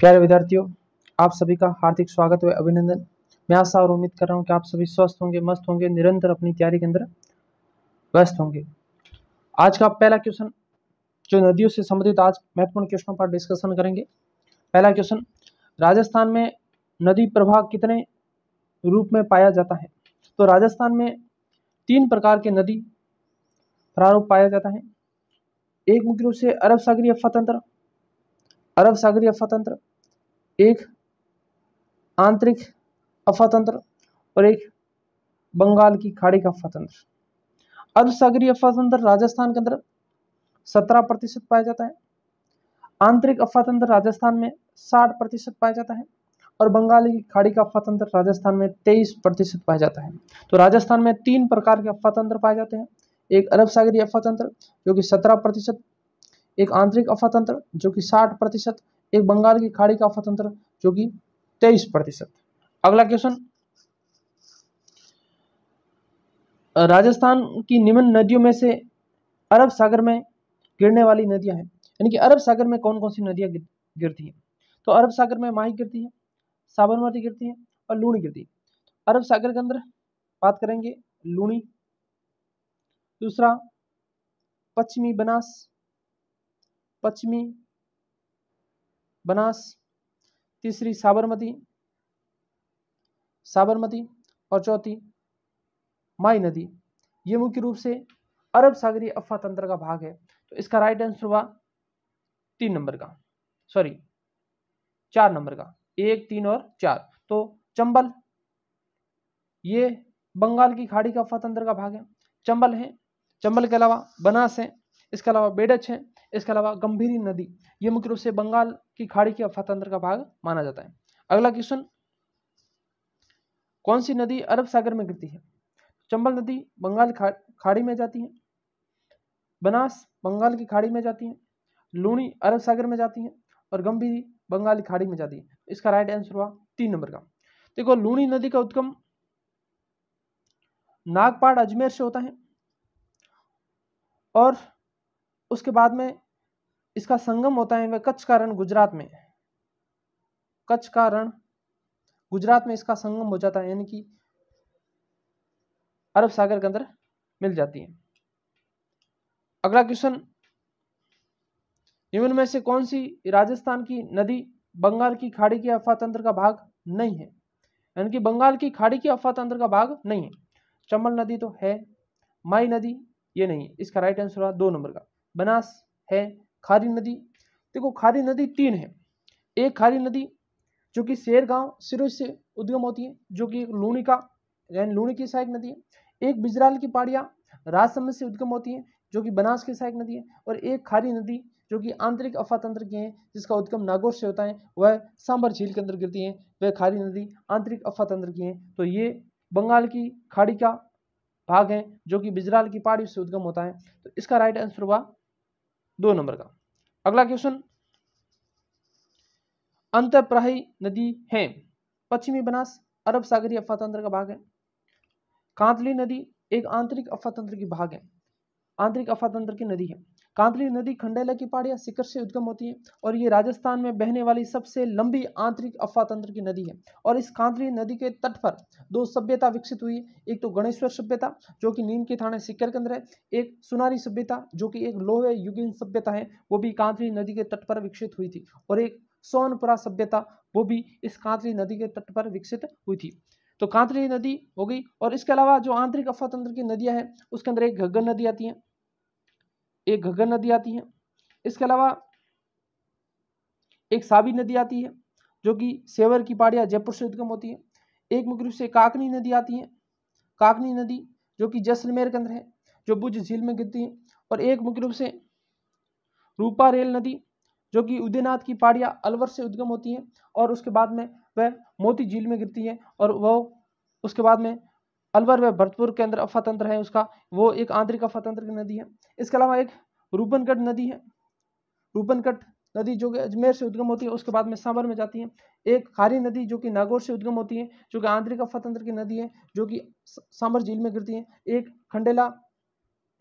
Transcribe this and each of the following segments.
प्यारे विद्यार्थियों आप सभी का हार्दिक स्वागत व अभिनंदन मैं आशा और उम्मीद कर रहा हूँ कि आप सभी स्वस्थ होंगे मस्त होंगे निरंतर अपनी तैयारी के अंदर व्यस्त होंगे आज का पहला क्वेश्चन जो नदियों से संबंधित आज महत्वपूर्ण क्वेश्चनों पर डिस्कशन करेंगे पहला क्वेश्चन राजस्थान में नदी प्रवाह कितने रूप में पाया जाता है तो राजस्थान में तीन प्रकार के नदी प्रारूप पाया जाता है एक मुख्य रूप से अरब सागरीय फतंत्र अरब सागरीय अफातंत्र एक आंतरिक अफातंत्र और एक बंगाल की खाड़ी का अफातंत्र अरब सागरीय अफातंत्र राजस्थान के अंदर 17 प्रतिशत पाया जाता है आंतरिक अफवातंत्र राजस्थान में साठ प्रतिशत पाया जाता है और बंगाल की खाड़ी का अफवातंत्र राजस्थान में तेईस प्रतिशत पाया जाता है तो राजस्थान में तीन प्रकार के अफवातंत्र पाए जाते हैं एक अरब सागरीय अफातंत्र जो कि सत्रह प्रतिशत एक आंतरिक अफातंत्र जो कि साठ प्रतिशत एक बंगाल की खाड़ी का अफातंत्र जो कि तेईस प्रतिशत अगला क्वेश्चन राजस्थान की निम्न नदियों में से अरब सागर में गिरने वाली नदियां हैं यानी कि अरब सागर में कौन कौन सी नदियां गिरती हैं तो अरब सागर में माही गिरती है साबरमती गिरती है और लूणी गिरती है अरब सागर के अंदर बात करेंगे लूणी दूसरा पश्चिमी बनास पश्चिमी बनास तीसरी साबरमती साबरमती और चौथी माई नदी ये मुख्य रूप से अरब सागरीय अफवा तंत्र का भाग है तो इसका राइट आंसर हुआ तीन नंबर का सॉरी चार नंबर का एक तीन और चार तो चंबल ये बंगाल की खाड़ी का अफवा तंत्र का भाग है चंबल है चंबल के अलावा बनास है इसके अलावा बेडच है इसके अलावा गंभीरी नदी ये मुख्य रूप से बंगाल की खाड़ी के अफातंत्र का भाग माना जाता है अगला क्वेश्चन कौन सी नदी अरब सागर में गिरती है चंबल नदी बंगाल खा, खाड़ी में जाती है बनास बंगाल की खाड़ी में जाती है लूणी अरब सागर में जाती है और गंभीरी बंगाल की खाड़ी में जाती है इसका राइट आंसर हुआ तीन नंबर का देखो लूणी नदी का उद्गम नागपाड़ अजमेर से होता है और उसके बाद में इसका संगम होता है वह कच्छ का रण गुजरात में कच्छ का रण गुजरात में इसका संगम हो जाता है यानी कि अरब सागर के अंदर मिल जाती है अगला क्वेश्चन निम्न में से कौन सी राजस्थान की नदी बंगाल की खाड़ी के अफवा तंत्र का भाग नहीं है यानी कि बंगाल की खाड़ी की अफवा तंत्र का भाग नहीं है चंबल नदी तो है माई नदी ये नहीं है इसका राइट आंसर हुआ दो नंबर का बनास है खारी नदी देखो खारी नदी तीन है एक खारी नदी जो कि शेर गांव सिरोज से उद्गम होती है जो कि लूणी का यानी लूणी की सहायक नदी है एक बिजराल की पहाड़ियाँ राजसमंद से उद्गम होती है जो कि बनास की सहायक नदी है और एक खारी नदी जो कि आंतरिक अफातंत्र की है जिसका उद्गम नागौर से होता है वह सांबर झील के अंदर गिरती है वह खारी नदी आंतरिक अफातंत्र की है तो ये बंगाल की खाड़ी का भाग है जो कि बिजराल की पहाड़ी से उद्गम होता है तो इसका राइट आंसर हुआ दो नंबर का अगला क्वेश्चन अंतरप्राही नदी है पश्चिमी बनास अरब अफवा अफवातंत्र का भाग है कांतली नदी एक आंतरिक तंत्र की भाग है आंतरिक अफवातंत्र की नदी है कांतली नदी खंडेला की पहाड़ियाँ शिखर से उद्गम होती है और ये राजस्थान में बहने वाली सबसे लंबी आंतरिक तंत्र की नदी है और इस कांतली नदी के तट पर दो सभ्यता विकसित हुई एक तो गणेश्वर सभ्यता जो कि नीम के थाने सिक्कर के अंदर है एक सुनारी सभ्यता जो कि एक लोहे युगीन सभ्यता है वो भी कांतली नदी के तट पर विकसित हुई थी और एक सोनपुरा सभ्यता वो भी इस कांतली नदी के तट पर विकसित हुई थी तो कांतली नदी हो गई और इसके अलावा जो आंतरिक अफवातंत्र की नदियाँ हैं उसके अंदर एक घग्गर नदी आती है एक घग्गर नदी आती है इसके अलावा एक साबी नदी आती है जो कि सेवर की पहाड़िया जयपुर से उद्गम होती है एक मुख्य रूप से काकनी नदी आती है काकनी नदी जो कि जैसलमेर के अंदर है जो भुज झील में गिरती है और एक मुख्य रूप से रूपा रेल नदी जो कि उदयनाथ की पहाड़िया अलवर से उद्गम होती है और उसके बाद में वह मोती झील में गिरती है और वह उसके बाद में अलवर व भरतपुर के अंदर अफातंत्र है उसका वो एक आंतरिक अफातंत्र की नदी है इसके अलावा एक रूपनगढ़ नदी है रूपनगढ़ नदी जो कि अजमेर से उद्गम होती है उसके बाद में सांबर में जाती है एक खारी नदी जो कि नागौर से उद्गम होती है जो कि आंतरिक अफातंत्र की नदी है जो कि सांबर झील में गिरती है एक खंडेला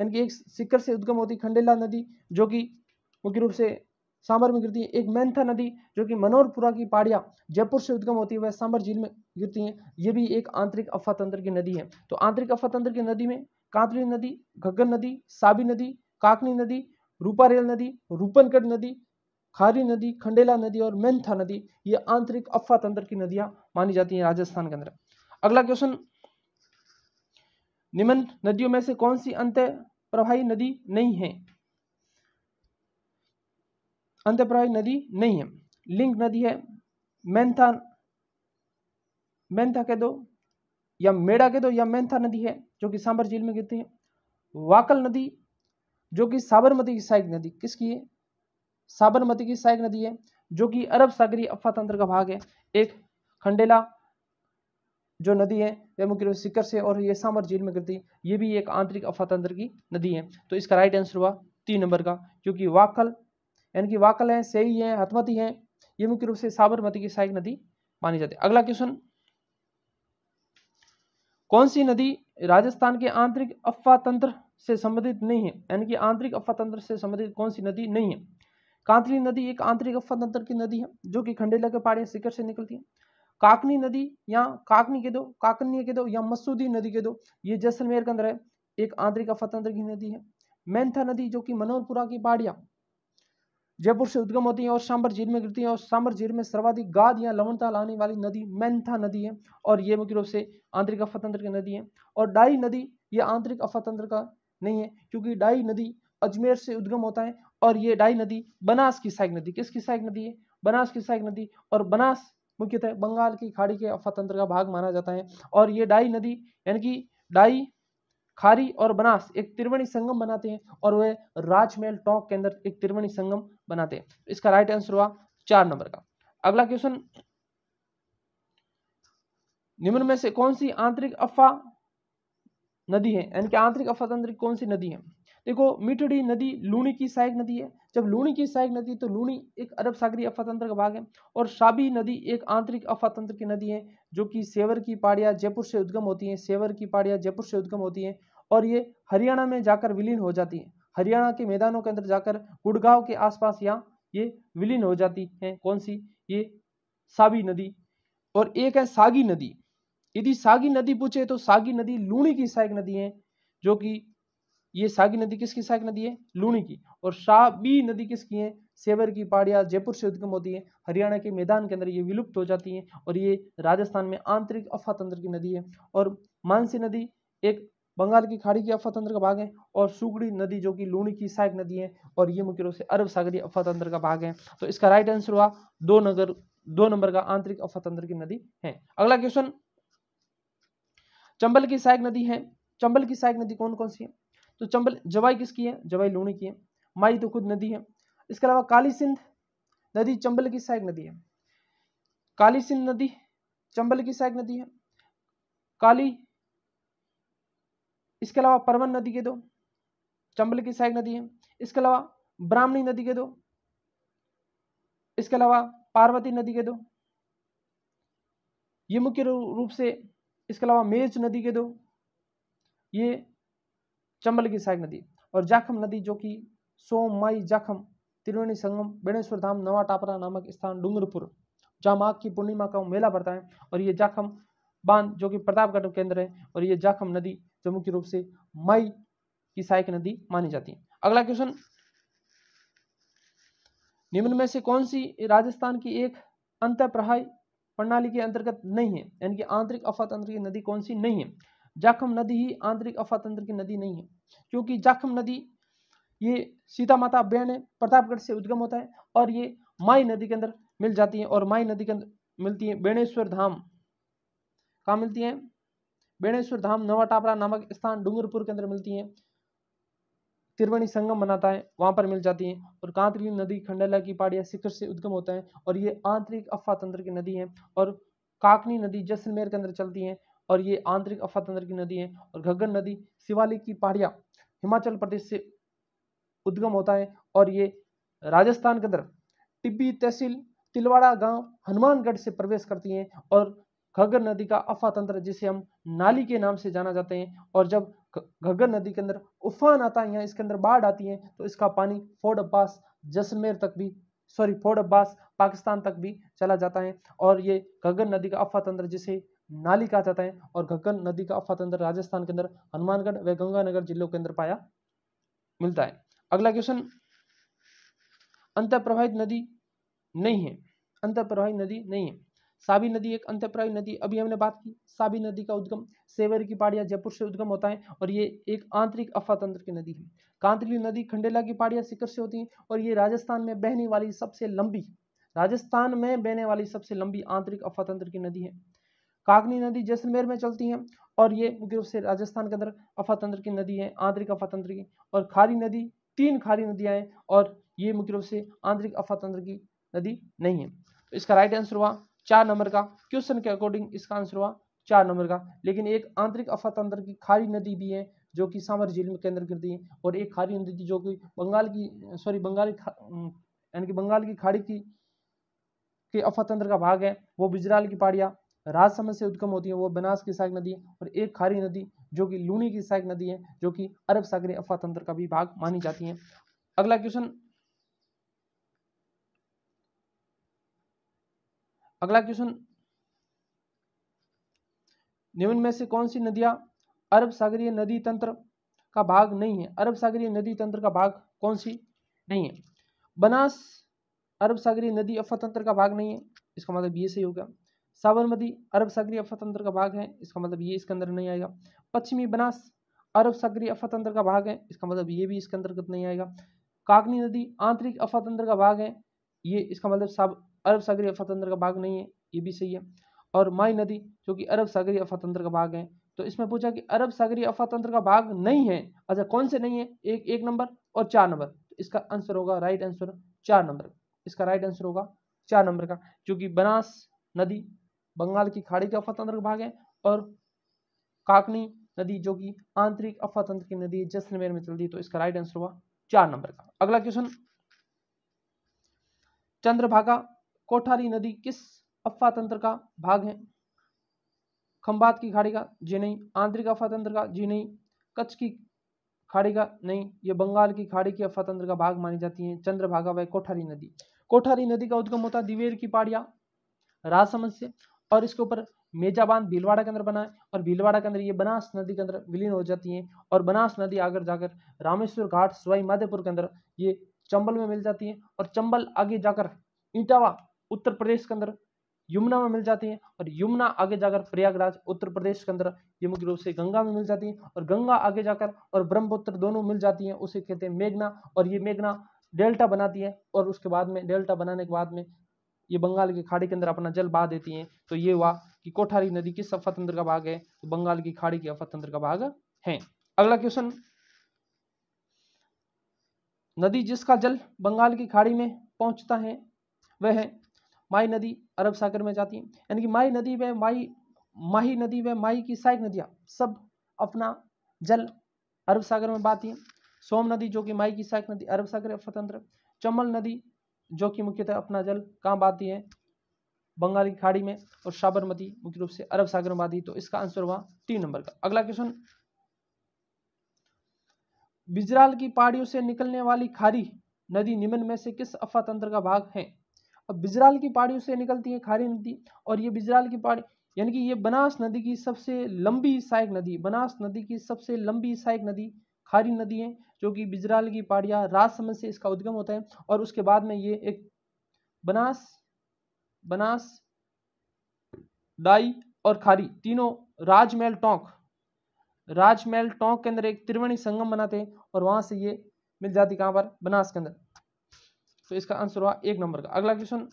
यानी कि एक सिक्कर से उद्गम होती है खंडेला नदी जो कि मुख्य रूप से सांबर में गिरती है एक मैंथा नदी जो कि मनोरपुरा की पाड़िया जयपुर से उद्गम होती वह सांबर झील में गिरती है ये भी एक आंतरिक तंत्र की नदी है तो आंतरिक तंत्र की नदी में कांतली नदी घग्गन नदी साबी नदी काकनी नदी रूपारेल नदी रूपनगढ़ नदी खारी नदी खंडेला नदी और मैंथा नदी ये आंतरिक तंत्र की नदियां मानी जाती हैं राजस्थान के अंदर अगला क्वेश्चन निम्न नदियों में से कौन सी अंत प्रवाही नदी नहीं है अंतप्राय नदी नहीं है लिंक नदी है मैंथा मैंथा कह दो या मेड़ा कह दो या मैंथा नदी है जो कि सांबर झील में गिरती है वाकल नदी जो कि साबरमती की सहायक नदी किसकी है साबरमती की सहायक नदी है जो कि अरब सागरी अफवा तंत्र का भाग है एक खंडेला जो नदी है वह मुख्य रूप से सिकर से और ये सांबर झील में गिरती है ये भी एक आंतरिक अफवातंत्र की नदी है तो इसका राइट आंसर हुआ तीन नंबर का क्योंकि वाकल यानी कि वाकल है सही है हथमती है ये मुख्य रूप से साबरमती की सहायक नदी मानी जाती है अगला क्वेश्चन कौन सी नदी राजस्थान के आंतरिक अफवा तंत्र से संबंधित नहीं है यानी कि आंतरिक अफवा तंत्र से संबंधित कौन सी नदी नहीं है कांतली नदी एक आंतरिक अफवा तंत्र की नदी है जो कि खंडेला के पहाड़ी शिखर से निकलती है काकनी नदी या काकनी के दो काकनी के दो या मसूदी नदी के दो ये जैसलमेर के अंदर है एक आंतरिक अफवा तंत्र की नदी है मैंथा नदी जो कि मनोहरपुरा की पहाड़िया जयपुर से उद्गम होती है और सांबर झील में गिरती है और सांबर झील में सर्वाधिक गाद या लवनता लाने वाली नदी मैंथा नदी है और ये मुख्य रूप से आंतरिक अफातंत्र की नदी है और डाई नदी ये आंतरिक अफातंत्र का नहीं है क्योंकि डाई नदी अजमेर से उद्गम होता है और ये डाई नदी बनास की सहायक नदी किसकी सहायक नदी है बनास की सहायक नदी और बनास मुख्यतः बंगाल की खाड़ी के अफातंत्र का भाग माना जाता है और ये डाई नदी यानी कि डाई खारी और बनास एक त्रिवेणी संगम बनाते हैं और वे राजमहल टोंक के अंदर एक त्रिवेणी संगम बनाते हैं इसका राइट आंसर हुआ चार नंबर का अगला क्वेश्चन निम्न में से कौन सी आंतरिक अफवा नदी है यानी कि आंतरिक तंत्र कौन सी नदी है देखो मीठड़ी नदी लूणी की सहायक नदी है जब लूणी की सहायक नदी तो लूणी एक अरब सागरी अफवातंत्र का भाग है और शाबी नदी एक आंतरिक अफवातंत्र की नदी है जो कि सेवर की पहाड़िया जयपुर से उद्गम होती है सेवर की पहाड़िया जयपुर से उद्गम होती है और ये हरियाणा में जाकर विलीन हो जाती है हरियाणा के मैदानों के अंदर जाकर गुड़गांव के आसपास यहाँ ये विलीन हो जाती है कौन सी ये साबी नदी और एक है सागी नदी यदि सागी नदी पूछे तो सागी नदी लूणी की सहायक नदी है जो कि ये सागी नदी किसकी सागी नदी है लूणी की और शाबी नदी किसकी है सेवर की पहाड़िया जयपुर से उद्गम होती है हरियाणा के मैदान के अंदर ये विलुप्त हो जाती है और ये राजस्थान में आंतरिक अफातंत्र की नदी है और मानसी नदी एक बंगाल की खाड़ी की अफातंत्र का भाग है और सुगड़ी नदी जो कि लूणी की सहायक नदी है और ये मुख्य रूप से अरब सागरी अफातंत्र का भाग है तो इसका राइट आंसर हुआ दो नगर दो नंबर का आंतरिक अफातंत्र की नदी है अगला क्वेश्चन चंबल की सहायक नदी है चंबल की सहायक नदी कौन कौन सी है तो चंबल जवाई किसकी है जवाई लूणी की है माई तो खुद नदी है इसके अलावा काली सिंध नदी चंबल की सहायक नदी है काली सिंध नदी चंबल की सहायक नदी है काली इसके अलावा परवन नदी के दो चंबल की सहायक नदी है इसके अलावा ब्राह्मणी नदी के दो इसके अलावा पार्वती नदी के दो ये मुख्य रूप से इसके अलावा मेज नदी के दो ये चंबल की सहायक नदी और जाखम नदी जो कि माई जाखम त्रिवेणी संगम बेणेश्वर धाम नवा टापरा नामक स्थान डूंगरपुर जहाँ माघ की पूर्णिमा का मेला पड़ता है और ये जाखम बांध जो कि प्रतापगढ़ केंद्र है और ये जाखम नदी जो मुख्य रूप से मई की सहायक नदी मानी जाती है अगला क्वेश्चन निम्न में से कौन सी राजस्थान की एक अंतः प्रणाली के अंतर्गत नहीं है यानी कि आंतरिक अफातंत्र की नदी कौन सी नहीं है जाखम नदी ही आंतरिक अफातंत्र की नदी नहीं है क्योंकि जाखम नदी ये सीता माता बेण प्रतापगढ़ से उद्गम होता है और ये माई नदी के अंदर मिल जाती है और माई नदी के अंदर मिलती है बेणेश्वर धाम कहाँ मिलती है बेणेश्वर धाम नवा टापरा नामक स्थान डूंगरपुर के अंदर मिलती है त्रिवेणी संगम बनाता है वहां पर मिल जाती है और कांतरी नदी खंडेला की पहाड़िया शिखर से उद्गम होता है और ये आंतरिक तंत्र की नदी है और काकनी नदी जैसलमेर के अंदर चलती है और ये आंतरिक अफातंत्र की नदी है और घग्गर नदी शिवालिक की पहाड़ियाँ हिमाचल प्रदेश से उद्गम होता है और ये राजस्थान के अंदर टिब्बी तहसील तिलवाड़ा गांव हनुमानगढ़ से प्रवेश करती हैं और घग्गर नदी का अफातंत्र तंत्र जिसे हम नाली के नाम से जाना जाते हैं और जब घग्गर नदी के अंदर उफान आता है या इसके अंदर बाढ़ आती है तो इसका पानी फोर्ड अब्बास जैसलमेर तक भी सॉरी फोर्ड अब्बास पाकिस्तान तक भी चला जाता है और ये घग्गर नदी का अफातंत्र तंत्र जिसे नाली कहा जाता है और घग्गन नदी का अफातंत्र राजस्थान के अंदर हनुमानगढ़ व गंगानगर जिलों के अंदर पाया मिलता है अगला क्वेश्चन अंत नदी नहीं है अंत प्रवाहित नदी नहीं है साबी नदी एक अंत प्रवाही नदी अभी हमने बात की साबी नदी का उद्गम सेवर की पहाड़िया जयपुर से उद्गम होता है और ये एक आंतरिक अफातंत्र की नदी है कांतली नदी खंडेला की पहाड़िया सिकर से होती है और ये राजस्थान में बहने वाली सबसे लंबी राजस्थान में बहने वाली सबसे लंबी आंतरिक अफातंत्र की नदी है कागनी नदी जैसलमेर में चलती है और ये मुख्य रूप से राजस्थान के अंदर अफातंत्र की नदी है आंतरिक अफातंत्र की और खारी नदी तीन खारी नदियाँ हैं और ये मुख्य रूप से आंतरिक अफातंत्र की नदी नहीं है तो इसका राइट आंसर हुआ चार नंबर का क्वेश्चन के अकॉर्डिंग इसका आंसर हुआ चार नंबर का लेकिन एक आंतरिक अफातंत्र की खारी नदी भी है जो कि सांवर झील में केंद्र करती है और एक खारी नदी जो कि बंगाल की सॉरी बंगाल यानी कि बंगाल की खाड़ी की के अफातंत्र का भाग है वो बिजराल की पहाड़िया राजसमंद से उद्गम होती है वो बनास की सहायक नदी है और एक खारी नदी जो कि लूनी की सहायक नदी है जो कि अरब सागरी अफवा तंत्र का भी भाग मानी जाती है अगला क्वेश्चन अगला क्वेश्चन निम्न में से कौन सी नदियां अरब सागरीय नदी तंत्र का भाग नहीं है अरब सागरीय नदी तंत्र का भाग कौन सी नहीं है बनास अरब सागरीय नदी अफवा तंत्र का भाग नहीं है इसका मतलब ये सही होगा साबरमती अरब सागरी अफातंत्र का भाग है इसका मतलब ये इसके अंदर नहीं आएगा पश्चिमी बनास अरब सागरी अफातंत्र का भाग है इसका मतलब ये भी इसके अंतर्गत नहीं आएगा कागनी नदी आंतरिक अफातंत्र का भाग है ये इसका मतलब साब अरब सागरी अफातंत्र का भाग नहीं है ये भी सही है और माई नदी जो कि अरब सागरी अफातंत्र का भाग है तो इसमें पूछा कि अरब सागरी अफातंत्र का भाग नहीं है अच्छा कौन से नहीं है एक एक नंबर और चार नंबर इसका आंसर होगा राइट आंसर चार नंबर इसका राइट आंसर होगा चार नंबर का क्योंकि बनास नदी बंगाल की खाड़ी का अफवातंत्र भाग है और काकनी नदी जो कि आंतरिक अफवातंत्र की नदी है जैसलमेर में चलती है तो इसका राइट आंसर हुआ चार नंबर का अगला क्वेश्चन चंद्रभागा कोठारी नदी किस अफवातंत्र का भाग है खंबात की खाड़ी का जी नहीं आंतरिक अफातंत्र का जी नहीं कच्छ की खाड़ी का नहीं ये बंगाल की खाड़ी की अफातंत्र का भाग मानी जाती है चंद्रभागा व कोठारी नदी कोठारी नदी का उद्गम होता है दिवेर की पहाड़िया राजसमंद से और इसके ऊपर मेजा बांध भीलवाड़ा के अंदर बना है और भीलवाड़ा के अंदर ये बनास नदी के अंदर विलीन हो जाती है और बनास नदी आगे जाकर रामेश्वर घाट सवाई माधेपुर के अंदर ये चंबल में मिल जाती है और चंबल आगे जाकर इटावा उत्तर प्रदेश के अंदर यमुना में मिल जाती है और यमुना आगे जाकर प्रयागराज उत्तर प्रदेश के अंदर ये मुख्य रूप से गंगा में मिल जाती है और गंगा आगे जाकर और ब्रह्मपुत्र दोनों मिल जाती है उसे कहते हैं मेघना और ये मेघना डेल्टा बनाती है और उसके बाद में डेल्टा बनाने के बाद में ये बंगाल की खाड़ी के अंदर अपना जल बहा देती हैं तो ये हुआ कि कोठारी नदी किस अफतंत्र का भाग है तो बंगाल की खाड़ी की अफतंत्र का भाग है अगला क्वेश्चन नदी जिसका जल बंगाल की खाड़ी में पहुंचता है वह है माई नदी अरब सागर में जाती है यानी कि माई नदी व माई माही नदी व माही की सहायक नदियाँ सब अपना जल अरब सागर में बहाती हैं सोम नदी जो कि माई की सहायक नदी अरब सागर अफतंत्र चमल नदी जो कि मुख्यतः अपना जल कहाँ बहाती है बंगाल की खाड़ी में और साबरमती मुख्य रूप से अरब सागर में बहाती तो इसका आंसर हुआ तीन नंबर का अगला क्वेश्चन बिजराल की पहाड़ियों से निकलने वाली खारी नदी निम्न में से किस अफवा तंत्र का भाग है अब बिजराल की पहाड़ियों से निकलती है खारी नदी और ये बिजराल की पहाड़ी यानी कि ये बनास नदी की सबसे लंबी सहायक नदी बनास नदी की सबसे लंबी सहायक नदी खारी नदी है जो कि बिजराल की पाड़िया राजसमंद से इसका उद्गम होता है और उसके बाद में ये एक बनास बनास डाई और खारी तीनों राजमहल टोंक राजमहल टोंक के अंदर एक त्रिवेणी संगम बनाते हैं और वहां से ये मिल जाती कहां पर बनास के अंदर तो इसका आंसर हुआ एक नंबर का अगला क्वेश्चन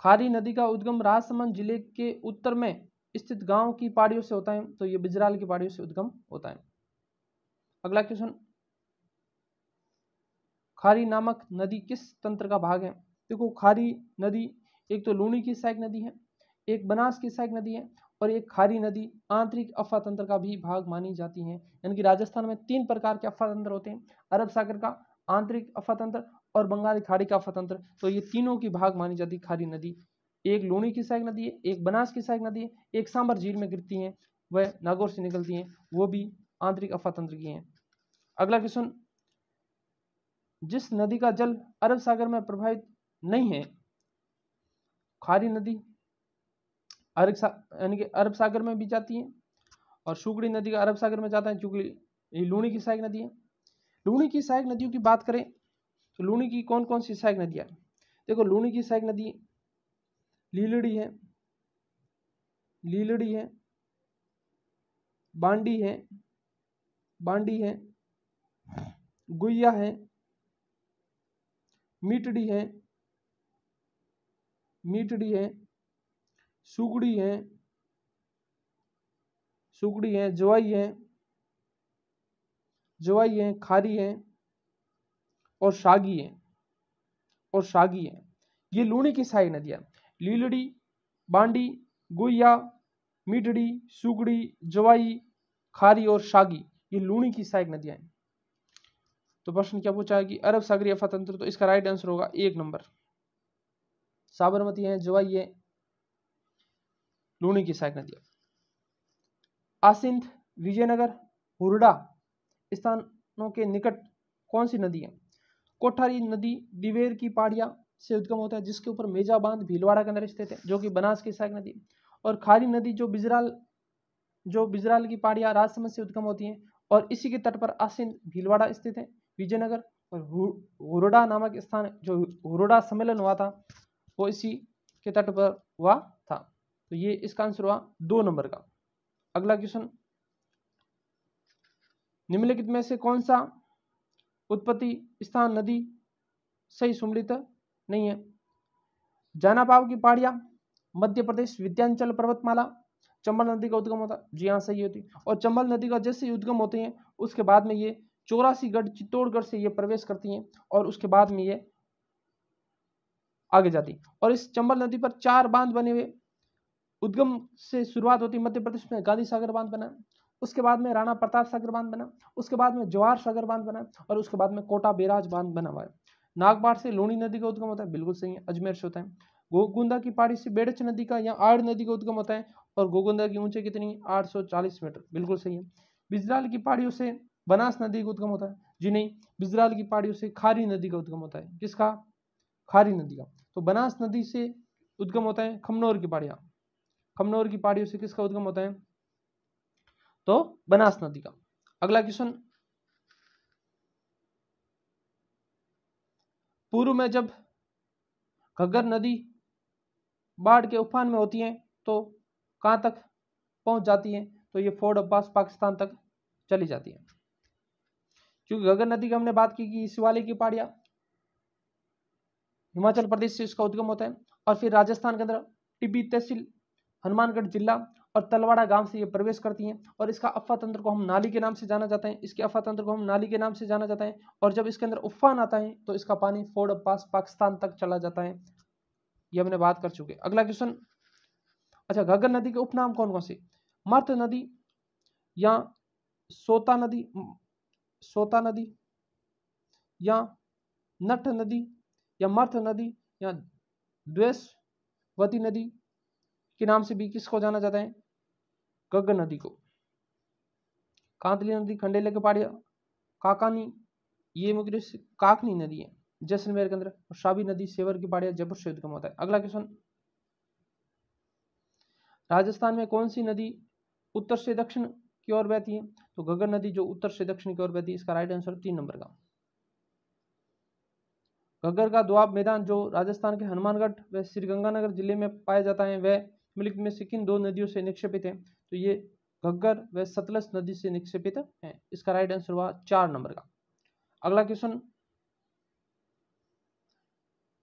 खारी नदी का उद्गम राजसमंद जिले के उत्तर में स्थित गांव की पहाड़ियों से होता है तो ये बिजराल की पहाड़ियों से उद्गम होता है अगला क्वेश्चन खारी नामक नदी किस तंत्र का भाग है देखो खारी नदी एक तो लूणी की सहायक नदी है एक बनास की सहायक नदी है और एक खारी नदी आंतरिक अफवा तंत्र का भी भाग मानी जाती है यानी कि राजस्थान में तीन प्रकार के अफवा तंत्र होते हैं अरब सागर का आंतरिक अफवा तंत्र और बंगाल खाड़ी का अफवा तंत्र तो ये तीनों की भाग मानी जाती खारी नदी एक लोनी की सहायक नदी है एक बनास की सहायक नदी है एक सांबर झील में गिरती हैं वह नागौर से निकलती हैं वो भी आंतरिक अफातंत्र की हैं अगला क्वेश्चन जिस नदी का जल अरब सागर में प्रभावित नहीं है खारी नदी अरब यानी कि अरब सागर में भी जाती है और शुगड़ी नदी का अरब सागर में जाता है चूंकि लूणी की सहायक नदी है लूणी की सहायक नदियों की बात करें तो लूणी की कौन कौन सी सहायक नदियाँ देखो लूणी की सहायक नदी लीलड़ी है लीलड़ी है बांडी है बांडी है गुइया है मीटड़ी है मीटड़ी है सुगड़ी है सुगड़ी है जवाई है जवाई है खारी है और सागी है और सागी है ये लूणी की सारी नदियाँ लीलड़ी बांडी गुइया मीटड़ी सुगड़ी जवाई खारी और शागी ये लूणी की सहायक नदियां हैं तो प्रश्न क्या पूछा है कि अरब सागरी अफा तंत्र तो इसका राइट आंसर होगा एक नंबर साबरमती है जवाई है लूणी की सहायक नदियां आसिंध विजयनगर हुरडा स्थानों के निकट कौन सी नदी है कोठारी नदी दिवेर की पहाड़ियां से उद्गम होता है जिसके ऊपर मेजा बांध भीलवाड़ा के अंदर स्थित है जो कि बनास की सहायक नदी और खारी नदी जो बिजराल जो बिजराल की पहाड़ियाँ राजसमंद से उद्गम होती हैं और इसी के तट पर आसिन भीलवाड़ा स्थित है विजयनगर और हुरोडा नामक स्थान जो हुरोडा सम्मेलन हुआ था वो इसी के तट पर हुआ था तो ये इसका आंसर हुआ दो नंबर का अगला क्वेश्चन निम्नलिखित में से कौन सा उत्पत्ति स्थान नदी सही सुमलित नहीं है जाना पाव की पहाड़िया मध्य प्रदेश विद्यांचल पर्वतमाला चंबल नदी का उद्गम होता जी हाँ सही होती और चंबल नदी का जैसे उद्गम होते हैं उसके बाद में ये चौरासीगढ़ चित्तौड़गढ़ से ये प्रवेश करती हैं और उसके बाद में ये आगे जाती और इस चंबल नदी पर चार बांध बने हुए उद्गम से शुरुआत होती मध्य प्रदेश में गांधी सागर बांध बना उसके बाद में राणा प्रताप सागर बांध बना उसके बाद में जवाहर सागर बांध बना और उसके बाद में कोटा बेराज बांध बना हुआ है नागपार से लोणी नदी का उद्गम होता है बिल्कुल सही है अजमेर से होता है गोगुंदा की पहाड़ी से बेड़च नदी का या आड़ नदी का उद्गम होता है और गोगुंदा की ऊंचाई कितनी आठ 840 मीटर बिल्कुल सही है बिजराल की पहाड़ियों से बनास नदी का उद्गम होता है जी नहीं बिजराल की पहाड़ियों से खारी नदी का उद्गम होता है किसका खारी नदी का तो बनास नदी से उद्गम होता है खमनौर की पहाड़ियाँ खमनौर की पहाड़ियों से किसका उद्गम होता है तो बनास नदी का अगला क्वेश्चन पूर्व में जब घग्गर नदी बाढ़ के उफान में होती है तो कहाँ तक पहुँच जाती है तो ये फोर्ड अब्बास पाकिस्तान तक चली जाती है क्योंकि घग्गर नदी की हमने बात की कि शिवालिक की पहाड़िया हिमाचल प्रदेश से इसका उद्गम होता है और फिर राजस्थान के अंदर टिब्बी तहसील हनुमानगढ़ जिला और तलवाड़ा गांव से ये प्रवेश करती हैं और इसका अफवा तंत्र को हम नाली के नाम से जाना जाता है इसके अफवा तंत्र को हम नाली के नाम से जाना जाता है और जब इसके अंदर उफान आता है तो इसका पानी फोर्ड पास पाकिस्तान तक चला जाता है ये हमने बात कर चुके अगला क्वेश्चन अच्छा घग्गर नदी के उपनाम कौन कौन से मर्त नदी या सोता नदी सोता नदी या नट नदी या मर्थ नदी या द्वेषवती नदी के नाम से भी किसको जाना जाता है गग नदी को कांतली नदी खंडेले के पहाड़िया काकानी ये मुख्य काकनी नदी है जैसलमेर के अंदर और शाबी नदी सेवर की पहाड़िया जयपुर से उद्गम होता है अगला क्वेश्चन राजस्थान में कौन सी नदी उत्तर से दक्षिण की ओर बहती है तो गगन नदी जो उत्तर से दक्षिण की ओर बहती है इसका राइट आंसर तीन नंबर का गगर का दुआब मैदान जो राजस्थान के हनुमानगढ़ व श्रीगंगानगर जिले में पाया जाता है वह निम्नलिखित में से किन दो नदियों से निक्षेपित है तो ये घग्गर व सतलज नदी से निक्षेपित है इसका राइट आंसर हुआ चार नंबर का अगला क्वेश्चन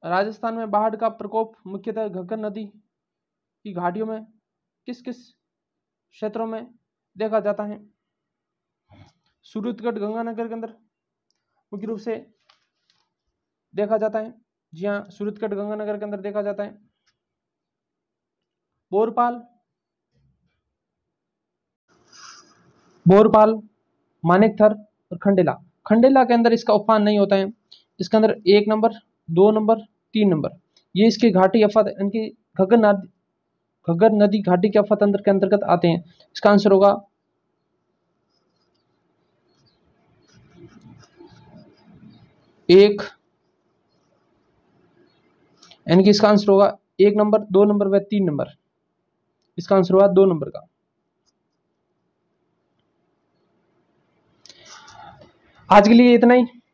राजस्थान में बाढ़ का प्रकोप मुख्यतः घग्गर नदी की घाटियों में किस किस क्षेत्रों में देखा जाता है सूरतगढ़ गंगानगर के अंदर मुख्य रूप से देखा जाता है जी हाँ सूरतगढ़ गंगानगर के अंदर देखा जाता है बोरपाल बोरपाल थर और खंडेला खंडेला के अंदर इसका उफान नहीं होता है इसके अंदर एक नंबर दो नंबर तीन नंबर ये इसके घाटी अफात इनकी घग्गर नदी घग्गर नदी घाटी के अफात अंदर के अंतर्गत आते हैं इसका आंसर होगा एक यानी कि इसका आंसर होगा एक नंबर दो नंबर व तीन नंबर इसका आंसर हुआ दो नंबर का आज के लिए इतना ही